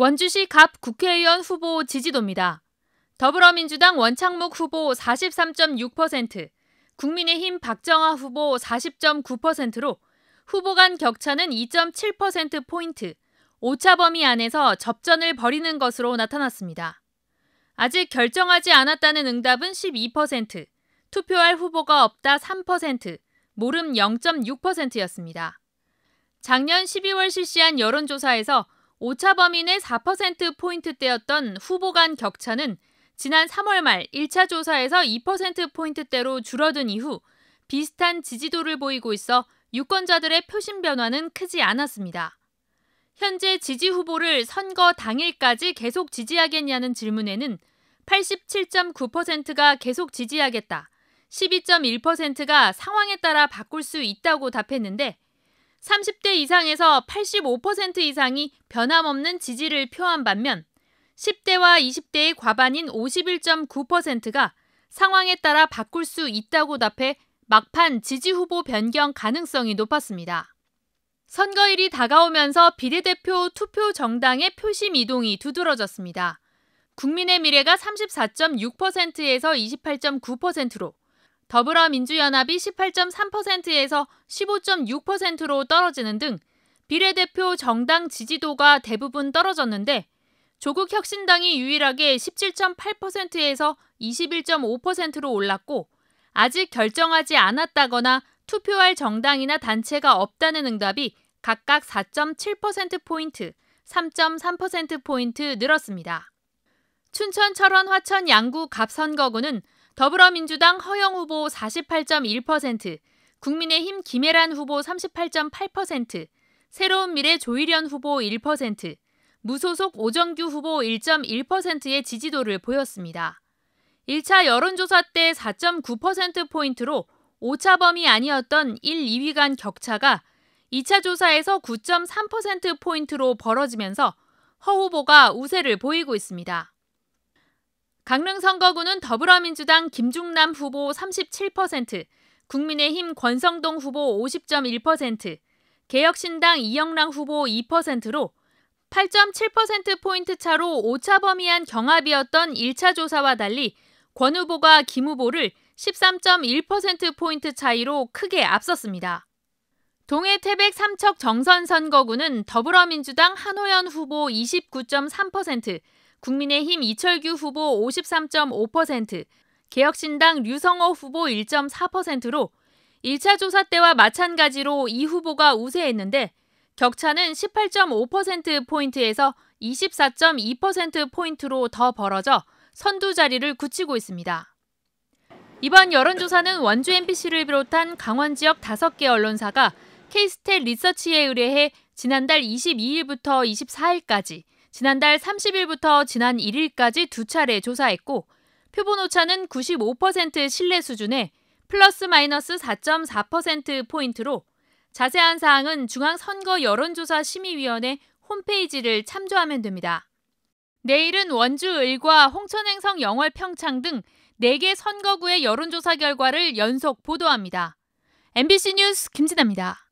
원주시 갑 국회의원 후보 지지도입니다. 더불어민주당 원창목 후보 43.6%, 국민의힘 박정아 후보 40.9%로 후보 간 격차는 2.7%포인트, 오차 범위 안에서 접전을 벌이는 것으로 나타났습니다. 아직 결정하지 않았다는 응답은 12%, 투표할 후보가 없다 3%, 모름 0.6%였습니다. 작년 12월 실시한 여론조사에서 오차 범위 내 4%포인트대였던 후보 간 격차는 지난 3월 말 1차 조사에서 2%포인트대로 줄어든 이후 비슷한 지지도를 보이고 있어 유권자들의 표심 변화는 크지 않았습니다. 현재 지지 후보를 선거 당일까지 계속 지지하겠냐는 질문에는 87.9%가 계속 지지하겠다, 12.1%가 상황에 따라 바꿀 수 있다고 답했는데 30대 이상에서 85% 이상이 변함없는 지지를 표한 반면 10대와 20대의 과반인 51.9%가 상황에 따라 바꿀 수 있다고 답해 막판 지지 후보 변경 가능성이 높았습니다. 선거일이 다가오면서 비례대표 투표 정당의 표심 이동이 두드러졌습니다. 국민의 미래가 34.6%에서 28.9%로, 더불어민주연합이 18.3%에서 15.6%로 떨어지는 등 비례대표 정당 지지도가 대부분 떨어졌는데 조국 혁신당이 유일하게 17.8%에서 21.5%로 올랐고 아직 결정하지 않았다거나 투표할 정당이나 단체가 없다는 응답이 각각 4.7%포인트, 3.3%포인트 늘었습니다. 춘천, 철원, 화천, 양구, 갑선거구는 더불어민주당 허영 후보 48.1%, 국민의힘 김혜란 후보 38.8%, 새로운 미래 조일현 후보 1%, 무소속 오정규 후보 1.1%의 지지도를 보였습니다. 1차 여론조사 때 4.9%포인트로 오차범위 아니었던 1, 2위 간 격차가 2차 조사에서 9.3%포인트로 벌어지면서 허 후보가 우세를 보이고 있습니다. 강릉 선거구는 더불어민주당 김중남 후보 37%, 국민의힘 권성동 후보 50.1%, 개혁신당 이영랑 후보 2%로 8.7%포인트 차로 오차 범위한 경합이었던 1차 조사와 달리 권 후보가 김 후보를 13.1%포인트 차이로 크게 앞섰습니다. 동해 태백 삼척 정선 선거구는 더불어민주당 한호연 후보 29.3%, 국민의힘 이철규 후보 53.5%, 개혁신당 류성호 후보 1.4%로 1차 조사 때와 마찬가지로 이 후보가 우세했는데 격차는 18.5%포인트에서 24.2%포인트로 더 벌어져 선두 자리를 굳히고 있습니다. 이번 여론조사는 원주 MBC를 비롯한 강원 지역 5개 언론사가 케이스텔 리서치에 의뢰해 지난달 22일부터 24일까지 지난달 30일부터 지난 1일까지 두 차례 조사했고 표본 오차는 95% 신뢰 수준에 플러스 마이너스 4.4% 포인트로 자세한 사항은 중앙선거 여론조사 심의위원회 홈페이지를 참조하면 됩니다. 내일은 원주을과 홍천행성 영월 평창 등 4개 선거구의 여론조사 결과를 연속 보도합니다. MBC 뉴스 김진아입니다.